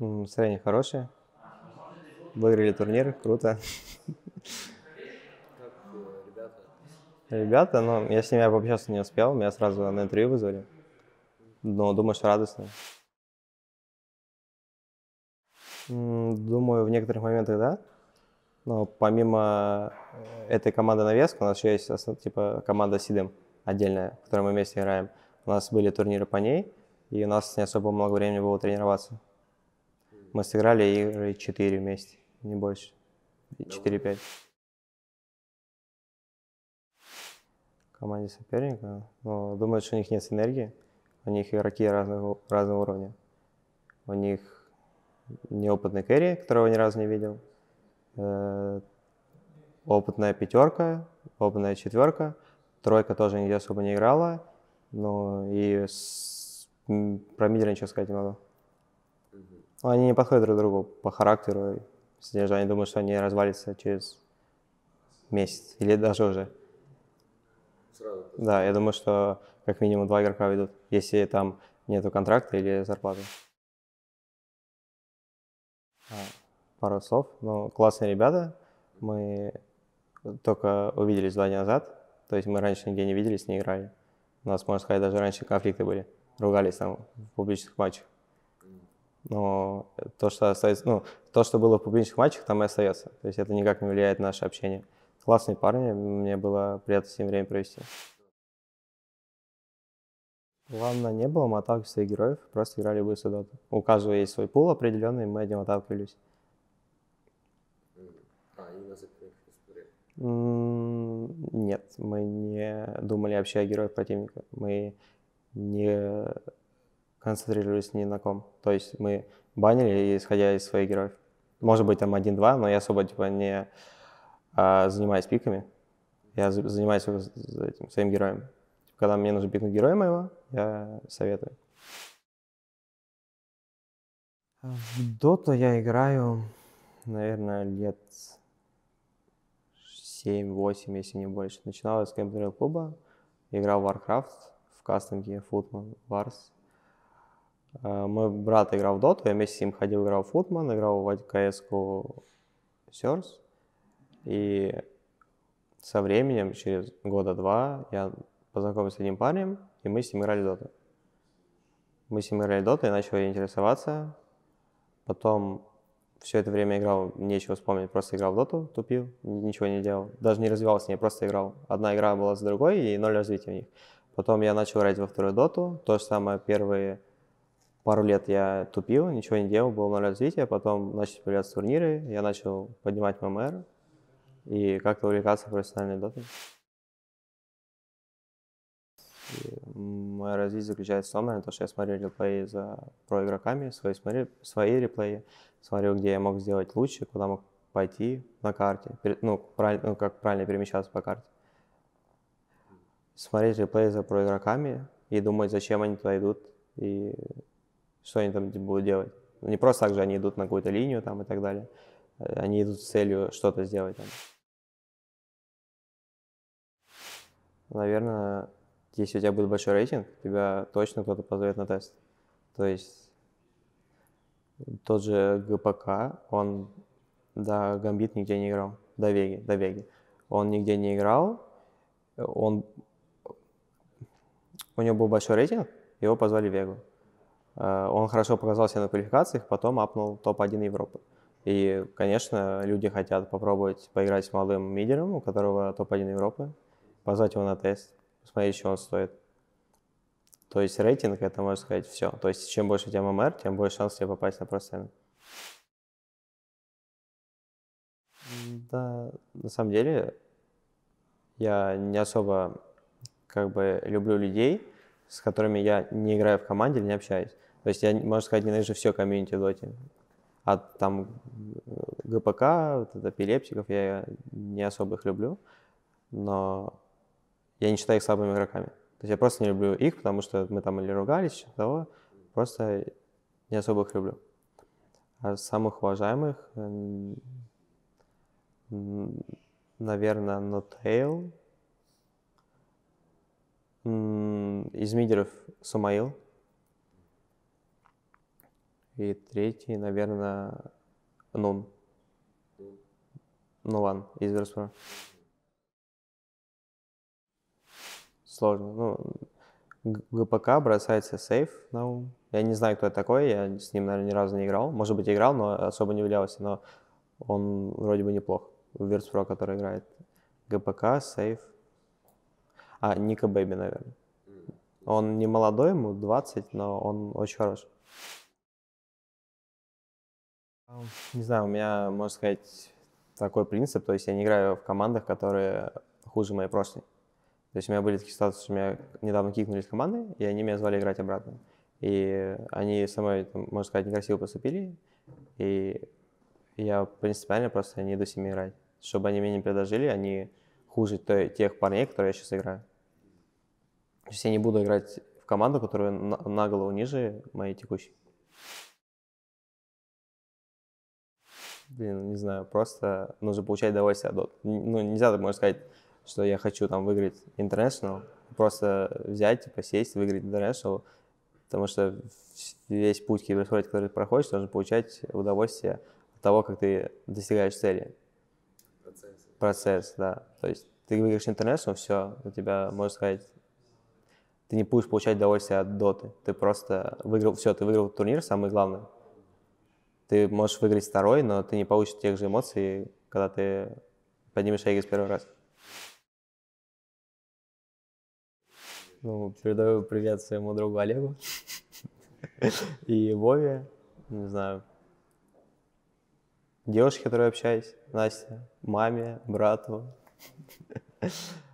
Настроение хорошее. Выиграли турнир, круто. Ребята, ну, я с ними пообщаться не успел, меня сразу на интервью вызвали. Но думаю, что радостно. Думаю, в некоторых моментах да. Но помимо э, этой команды навеска, у нас еще есть типа команда Сидем отдельная, в которой мы вместе играем. У нас были турниры по ней, и у нас не особо много времени было тренироваться. Мы сыграли игры 4 вместе, не больше. 4-5. команде соперника, но думают, что у них нет синергии. У них игроки разного, разного уровня. У них неопытный керри, которого ни разу не видел. Э, опытная пятерка, опытная четверка. Тройка тоже нигде особо не играла. Ну и с... про Мидера ничего сказать не могу. Ну, они не подходят друг другу по характеру, содержанию. Думаю, что они развалятся через месяц или даже уже. Сразу. Да, я думаю, что как минимум два игрока ведут, если там нету контракта или зарплаты. А, пару слов. Ну, классные ребята. Мы только увиделись два дня назад. То есть мы раньше нигде не виделись, не играли. У нас, можно сказать, даже раньше конфликты были. Ругались там в публичных матчах но то, что остается, ну, то, что было в публичных матчах, там и остается. То есть это никак не влияет на наше общение. Классные парни, мне было приятно с ним время провести. Главное, не было, мы атаки своих героев, просто играли бы доту. У каждого есть свой пул определенный, мы от него отталкивались. Нет, мы не думали вообще о героях противника. Мы не концентрировались ни на ком. То есть мы банили, исходя из своих героев. Может быть, там один-два, но я особо типа не а, занимаюсь пиками. Я занимаюсь этим, своим героем. Когда мне нужно пикнуть героя моего, я советую. В доту я играю, наверное, лет 7-8, если не больше. Начинал я с компьютерного клуба, играл в Warcraft, в кастинге футман, варс. Э, мой брат играл в доту, я вместе с ним ходил, играл в футман, играл в КС-ку Серс. И со временем, через года два, я познакомился с одним парнем, и мы с ним играли в доту. Мы с ним играли в доту, я начал интересоваться. Потом все это время играл, нечего вспомнить, просто играл в доту, тупил, ничего не делал. Даже не развивался я просто играл. Одна игра была с другой, и ноль развития в них. Потом я начал играть во вторую доту, то же самое первые пару лет я тупил, ничего не делал, было ноль развития, потом начали появляться турниры, я начал поднимать ММР и как-то увлекаться профессиональной дотой. И мое развитие заключается в том, наверное, то, что я смотрю реплеи за проигроками, свои, смотри, свои реплеи, смотрю, где я мог сделать лучше, куда мог пойти на карте, ну, ну как правильно перемещаться по карте. Смотреть реплеи за проигроками и думать, зачем они туда идут, и что они там типа, будут делать. Ну, не просто так же они идут на какую-то линию там и так далее. Э, они идут с целью что-то сделать. Там. Наверное, если у тебя будет большой рейтинг, тебя точно кто-то позовет на тест. То есть тот же ГПК, он до Гамбит нигде не играл, до Веги, до Веги. Он нигде не играл, он... у него был большой рейтинг, его позвали в Вегу. Э, он хорошо показал себя на квалификациях, потом апнул топ-1 Европы. И, конечно, люди хотят попробовать поиграть с молодым мидером, у которого топ-1 Европы, позвать его на тест, посмотреть, что он стоит. То есть рейтинг — это, можно сказать, все. То есть чем больше у тебя ММР, тем больше шанс тебе попасть на профессионал. Да, на самом деле я не особо как бы люблю людей, с которыми я не играю в команде или не общаюсь. То есть я, можно сказать, ненавижу все комьюнити в Доте. от а там э, ГПК, вот, эпилептиков, я не особо их люблю, но я не считаю их слабыми игроками. То есть я просто не люблю их, потому что мы там или ругались, того, просто не особо их люблю. А самых уважаемых, э, наверное, Нотейл, из мидеров Сумаил, и третий, наверное, Нун. Нуван из Верспора. Сложно. Ну, ГПК бросается сейф на ум. Я не знаю, кто это такой, я с ним, наверное, ни разу не играл. Может быть, играл, но особо не являлся, но он вроде бы неплох. Верспро, который играет. ГПК, сейф. А, Ника Бэйби, наверное. Он не молодой, ему 20, но он очень хороший. Не знаю, у меня, можно сказать, такой принцип. То есть я не играю в командах, которые хуже моей прошлой. То есть у меня были такие ситуации, что меня недавно кикнули с команды, и они меня звали играть обратно. И они со мной, можно сказать, некрасиво поступили. И я принципиально просто не иду с ними играть. Чтобы они меня не предложили, они хуже той, тех парней, которые я сейчас играю. То есть я не буду играть в команду, которая на, на голову ниже моей текущей блин, не знаю, просто нужно получать удовольствие от дот. Ну, нельзя, можно сказать, что я хочу там выиграть International, просто взять, типа, сесть, выиграть International, потому что весь путь киберспорта, который ты проходишь, должен получать удовольствие от того, как ты достигаешь цели. Процесс. Процесс, да. То есть ты выиграешь International, все, у тебя, можно сказать, ты не будешь получать удовольствие от доты. Ты просто выиграл, все, ты выиграл турнир, самое главное, ты можешь выиграть второй, но ты не получишь тех же эмоций, когда ты поднимешь Эйгис первый раз. Ну, передаю привет своему другу Олегу и Вове, не знаю, девушке, с которой общаюсь, Насте, маме, брату.